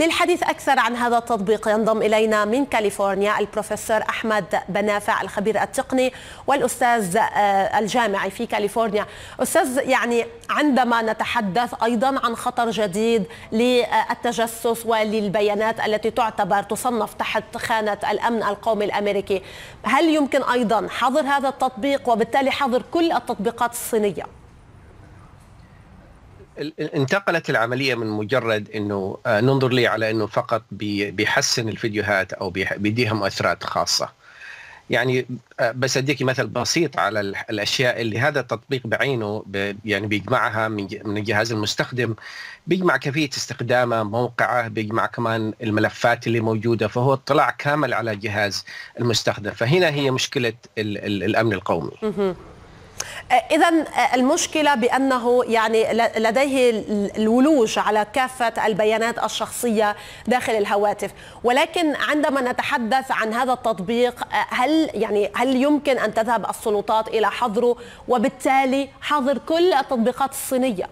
للحديث أكثر عن هذا التطبيق ينضم إلينا من كاليفورنيا البروفيسور أحمد بنافع الخبير التقني والأستاذ آه، الجامعي في كاليفورنيا أستاذ يعني عندما نتحدث أيضا عن خطر جديد للتجسس وللبيانات التي تعتبر تصنف تحت خانة الأمن القومي الأمريكي هل يمكن أيضا حظر هذا التطبيق وبالتالي حظر كل التطبيقات الصينية انتقلت العمليه من مجرد انه آه، ننظر لي على انه فقط بيحسن الفيديوهات او بيديها مؤثرات خاصه يعني آه، بس اديكي مثل بسيط على الاشياء اللي هذا التطبيق بعينه يعني بيجمعها من جهاز المستخدم بيجمع كيفيه استخدامه موقعه بيجمع كمان الملفات اللي موجوده فهو اطلاع كامل على جهاز المستخدم فهنا هي مشكله الامن القومي آه، اذا آه، المشكله بانه يعني لديه الولوج على كافه البيانات الشخصيه داخل الهواتف ولكن عندما نتحدث عن هذا التطبيق آه، هل يعني هل يمكن ان تذهب السلطات الى حظره وبالتالي حظر كل التطبيقات الصينيه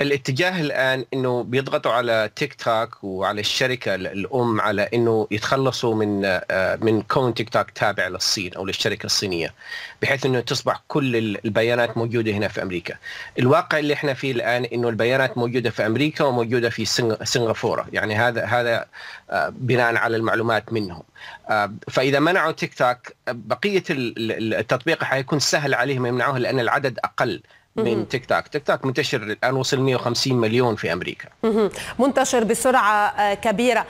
الاتجاه الان انه بيضغطوا على تيك توك وعلى الشركه الام على انه يتخلصوا من آه، من كون تيك توك تابع للصين او للشركه الصينيه بحيث انه تصبح كل البيانات موجوده هنا في امريكا. الواقع اللي احنا فيه الان انه البيانات موجوده في امريكا وموجوده في سنغافوره، يعني هذا هذا آه، بناء على المعلومات منهم. آه، فاذا منعوا تيك توك بقيه التطبيق حيكون سهل عليهم يمنعوه لان العدد اقل من تيك تاك تيك تاك منتشر الآن وصل 150 مليون في أمريكا منتشر بسرعة آه، كبيرة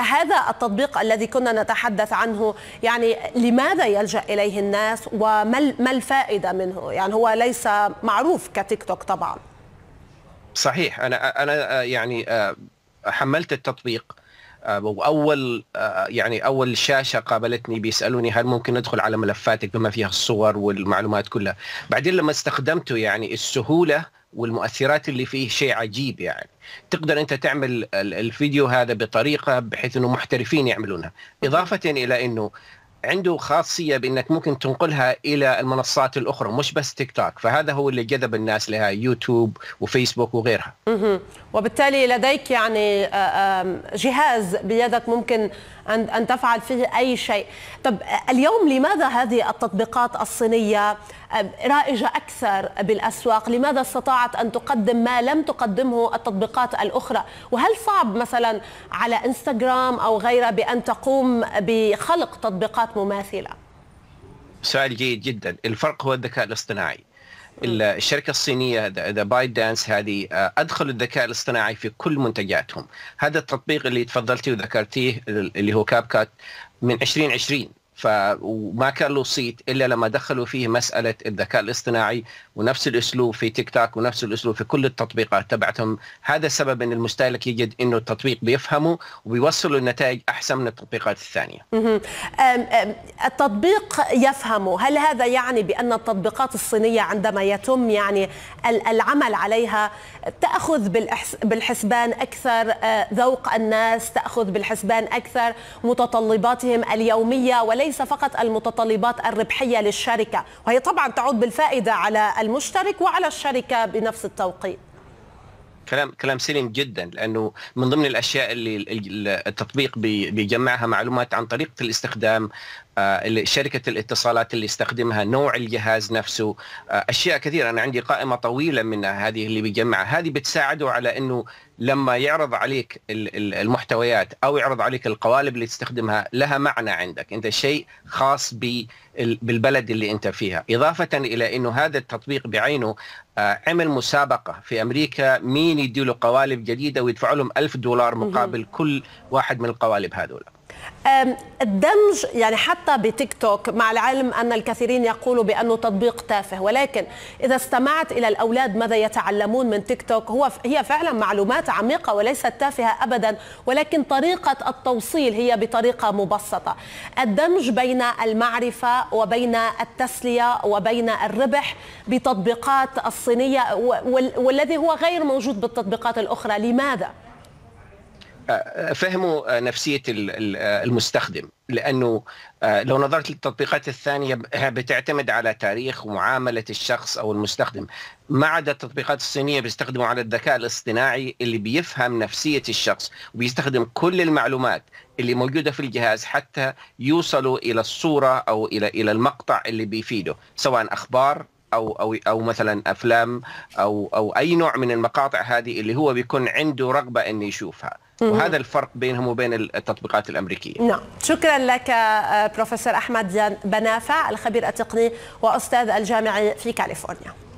هذا التطبيق الذي كنا نتحدث عنه يعني لماذا يلجأ إليه الناس وما الفائدة منه يعني هو ليس معروف كتيك توك طبعا صحيح أنا أنا آه، يعني آه، حملت التطبيق آه، واول آه، يعني اول شاشه قابلتني بيسالوني هل ممكن ندخل على ملفاتك بما فيها الصور والمعلومات كلها بعدين لما استخدمته يعني السهوله والمؤثرات اللي فيه شيء عجيب يعني تقدر انت تعمل الفيديو هذا بطريقه بحيث انه محترفين يعملونها اضافه الى انه عنده خاصيه بانك ممكن تنقلها الى المنصات الاخرى مش بس تيك توك فهذا هو اللي جذب الناس لها يوتيوب وفيسبوك وغيرها وبالتالي لديك يعني آه، جهاز بيدك ممكن ان ان تفعل فيه اي شيء طب اليوم لماذا هذه التطبيقات الصينيه آه، رائجه اكثر بالاسواق لماذا استطاعت ان تقدم ما لم تقدمه التطبيقات الاخرى وهل صعب مثلا على انستغرام او غيره بان تقوم بخلق تطبيقات فقط مماثله سؤال جيد جدا الفرق هو الذكاء الاصطناعي الشركة الصينية ذا باي دانس هذه آه، أدخلوا الذكاء الاصطناعي في كل منتجاتهم هذا التطبيق اللي تفضلتي وذكرتيه اللي هو كاب كات من 2020 ف وما كان له صيت الا لما دخلوا فيه مساله الذكاء الاصطناعي ونفس الاسلوب في تيك تاك ونفس الاسلوب في كل التطبيقات تبعتهم هذا السبب ان المستهلك يجد انه التطبيق بيفهمه وبيوصلوا النتائج احسن من التطبيقات الثانيه. التطبيق يفهمه، هل هذا يعني بان التطبيقات الصينيه عندما يتم يعني العمل عليها تاخذ بالحسبان اكثر أه، ذوق الناس، تاخذ بالحسبان اكثر متطلباتهم اليوميه وليس ليس فقط المتطلبات الربحية للشركة وهي طبعا تعود بالفائدة على المشترك وعلى الشركة بنفس التوقيت كلام كلام سليم جدا لانه من ضمن الاشياء اللي التطبيق بيجمعها معلومات عن طريقه الاستخدام آه، شركه الاتصالات اللي يستخدمها نوع الجهاز نفسه آه، اشياء كثيره انا عندي قائمه طويله من هذه اللي بيجمعها هذه بتساعده على انه لما يعرض عليك المحتويات او يعرض عليك القوالب اللي تستخدمها لها معنى عندك انت شيء خاص بالبلد اللي انت فيها اضافه الى انه هذا التطبيق بعينه آه، عمل مسابقة في أمريكا مين يديله قوالب جديدة ويدفع لهم ألف دولار مقابل كل واحد من القوالب هذول الدمج يعني حتى بتيك توك مع العلم أن الكثيرين يقولوا بأنه تطبيق تافه ولكن إذا استمعت إلى الأولاد ماذا يتعلمون من تيك توك هو هي فعلا معلومات عميقة وليست تافهة أبدا ولكن طريقة التوصيل هي بطريقة مبسطة الدمج بين المعرفة وبين التسلية وبين الربح بتطبيقات الصينية والذي هو غير موجود بالتطبيقات الأخرى لماذا؟ فهموا نفسيه المستخدم لانه آه، لو نظرت للتطبيقات الثانيه بتعتمد على تاريخ ومعامله الشخص او المستخدم ما عدا التطبيقات الصينيه بيستخدموا على الذكاء الاصطناعي اللي بيفهم نفسيه الشخص وبيستخدم كل المعلومات اللي موجوده في الجهاز حتى يوصلوا الى الصوره او الى الى المقطع اللي بيفيده سواء اخبار او او او مثلا افلام او او اي نوع من المقاطع هذه اللي هو بيكون عنده رغبه انه يشوفها. وهذا الفرق بينهم وبين التطبيقات الأمريكية نعم شكرا لك آه، بروفيسور أحمد بنافع الخبير التقني وأستاذ الجامعي في كاليفورنيا